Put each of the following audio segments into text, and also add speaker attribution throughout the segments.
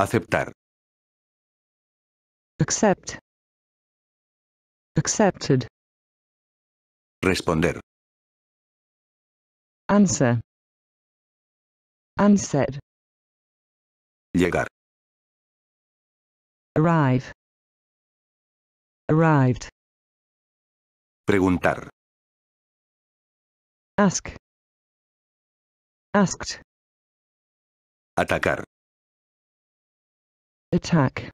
Speaker 1: Aceptar. Accept. Accepted. Responder. Answer. Answered. Llegar. Arrive. Arrived. Preguntar. Ask. Asked. Atacar attack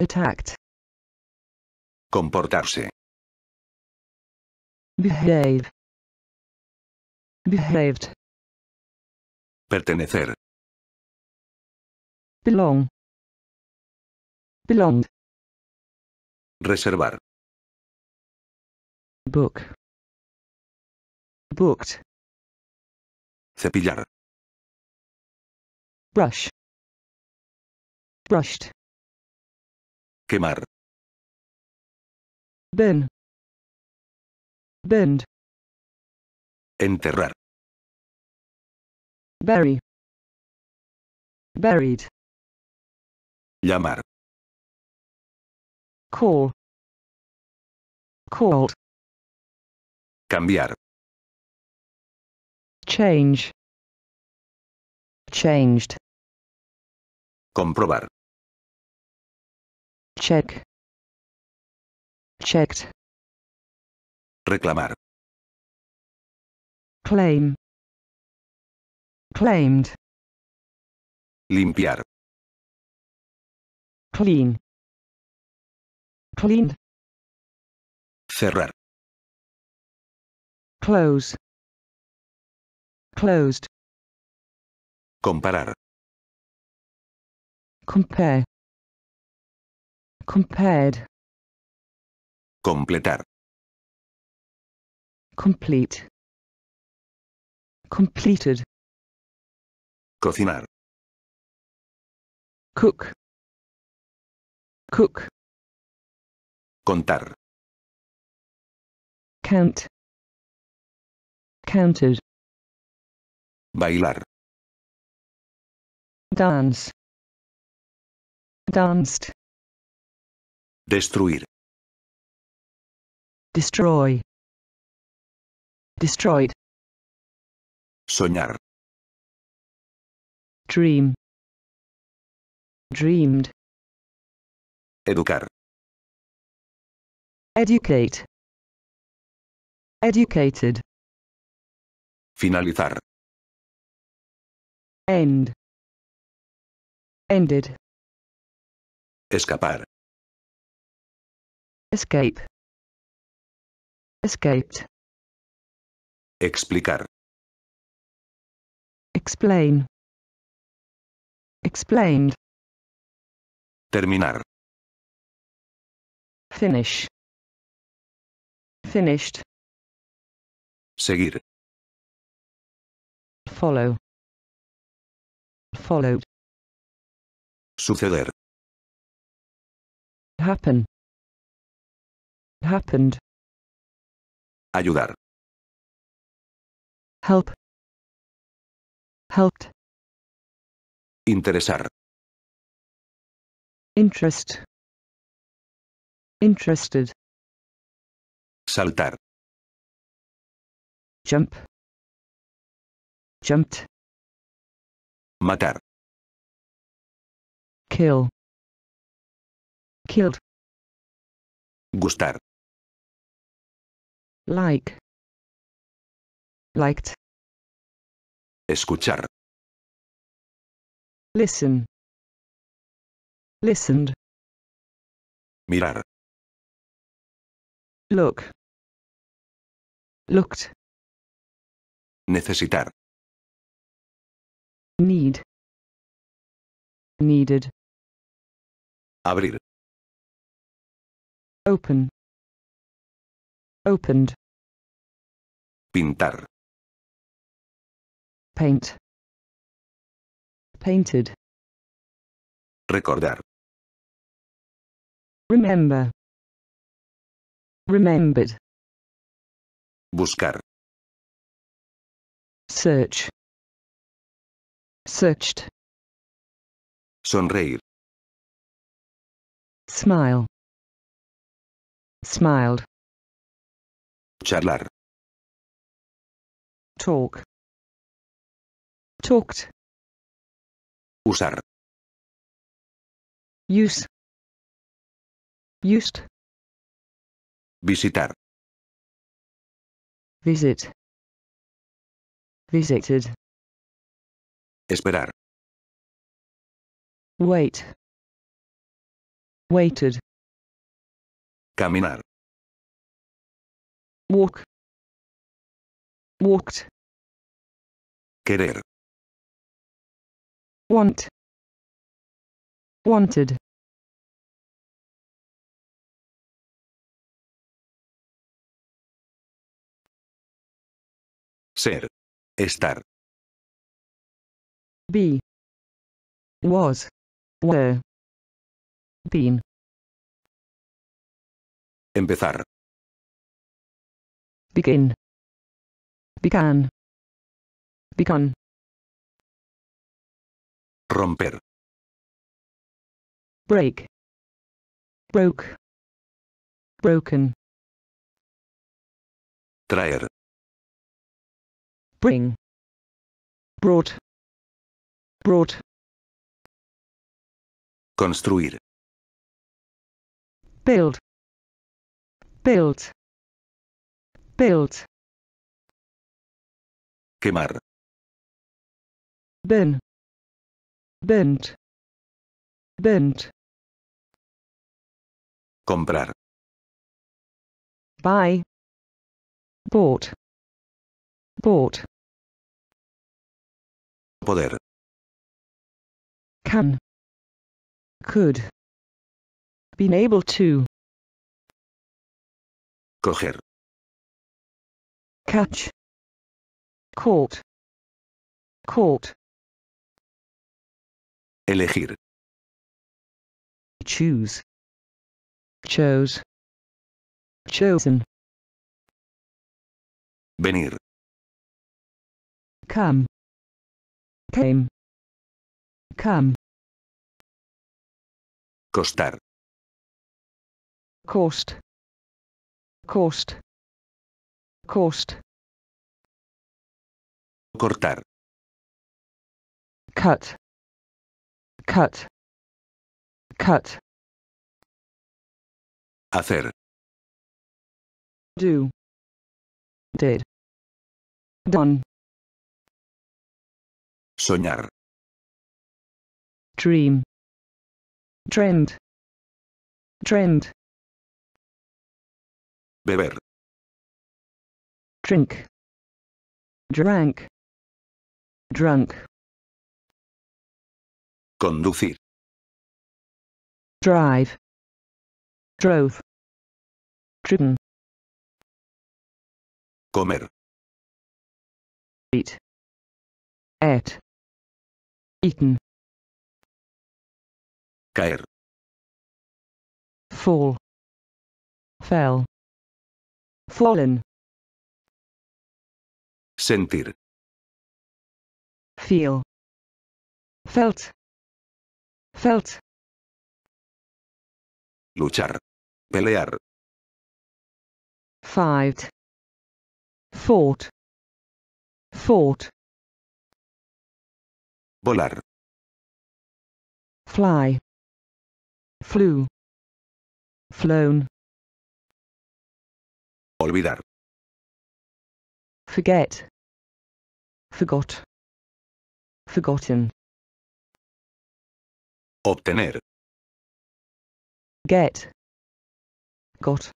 Speaker 1: attacked comportarse behave behaved pertenecer belong belonged reservar book booked cepillar brush brushed quemar Bend. bend enterrar bury buried llamar call called cambiar change changed Comprobar. Check. Checked. Reclamar. Claim. Claimed. Limpiar. Clean. Cleaned. Cerrar. Close. Closed. Comparar. compare compared completar complete completed cocinar cook cook contar count counted bailar dance danced destruir destroy destroyed soñar dream dreamed educar educate educated finalizar end ended Escapar. Escape. Escaped. Explicar. Explain. Explained. Terminar. Finish. Finished. Seguir. Follow. Followed. Suceder. happen happened ayudar help helped interesar interest interested saltar jump jumped matar kill killed, gustar, like, liked, escuchar, listen, listened, mirar, look, looked, necesitar, need, needed, abrir, open opened pintar paint painted recordar remember remembered buscar search searched sonreír smile smiled. Charlar. Talk. Talked. Usar. Use. Used. Visitar. Visit. Visited. Esperar. Wait. Waited. Caminar. Walk. Walked. Querer. Want. Wanted. Ser. Estar. Be. Was. Were. Been. Empezar. Begin. Began. Begun. Romper. Break. Broke. Broken. Traer. Bring. Brought. Brought. Construir. Build. Build. Build. quemar burn burnt burnt comprar buy bought bought poder can could been able to Coger. Catch. Caught. Caught. Elegir. Choose. Chose. Chosen. Venir. Come. Came. Come. Costar. Cost. cost cost cortar cut cut cut hacer do did done soñar dream trend trend beber, drink, drank, drunk, conducir, drive, drove, driven, comer, eat, ate, eaten, caer, fall, fell, Fallen. Sentir. Feel. Felt. Felt. Luchar. Pelear. Fight. Fought. Fought. Volar. Fly. Flew. Flown. Olvidar. Forget. Forgot. Forgotten. Obtener. Get. Got.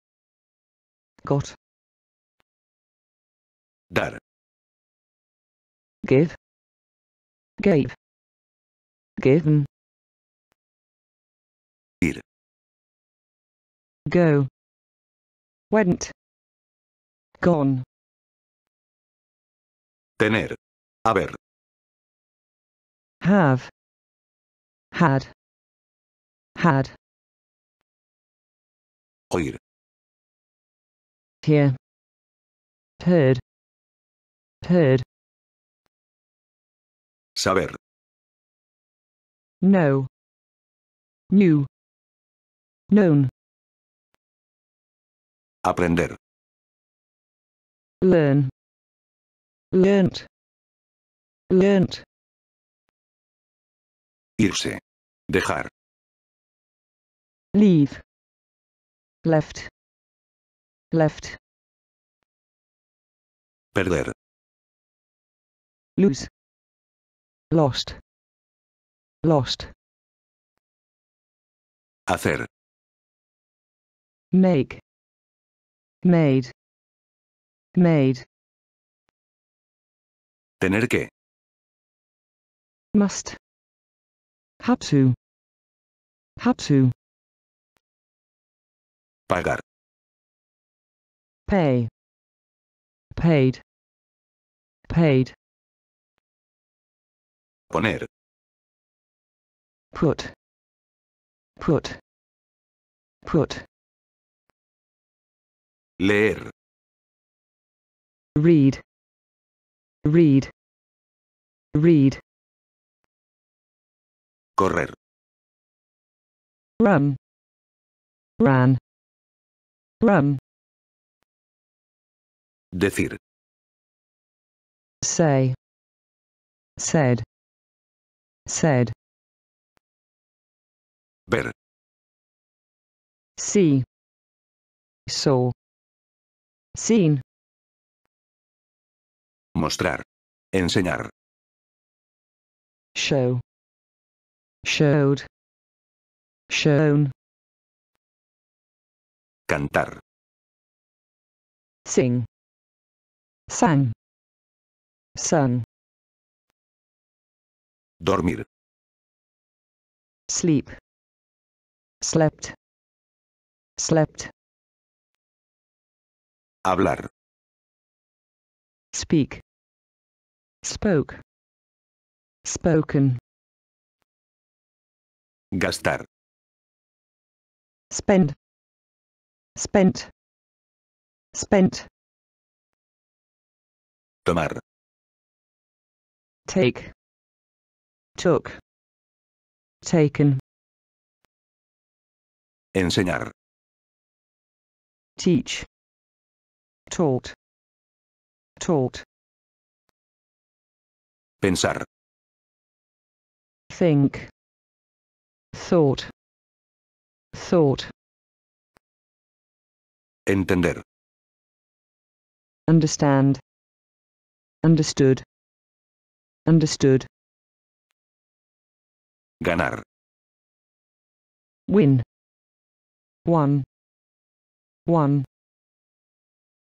Speaker 1: Got. Dar. Give. Gave. Given. Ir. Go. Went. Con. Tener. Haber. Have. Had. Had. Oír. Hear. Heard. Heard. Saber. Know. New. Known. Aprender learn learnt learnt irse dejar leave left left perder lose lost lost hacer make made made tener que must have to have to pagar pay paid paid poner put put put leer read read read correr run ran run decir say said said ver see saw seen Mostrar. Enseñar. Show. Showed. Shown. Cantar. Sing. Sang. Sung. Dormir. Sleep. Slept. Slept. Hablar. Speak. spoke, spoken, gastar, spend, spent, spent, tomar, take, took, taken, enseñar, teach, taught, taught. Pensar. Think. Thought. Thought. Entender. Understand. Understood. Understood. Ganar. Win. One. One.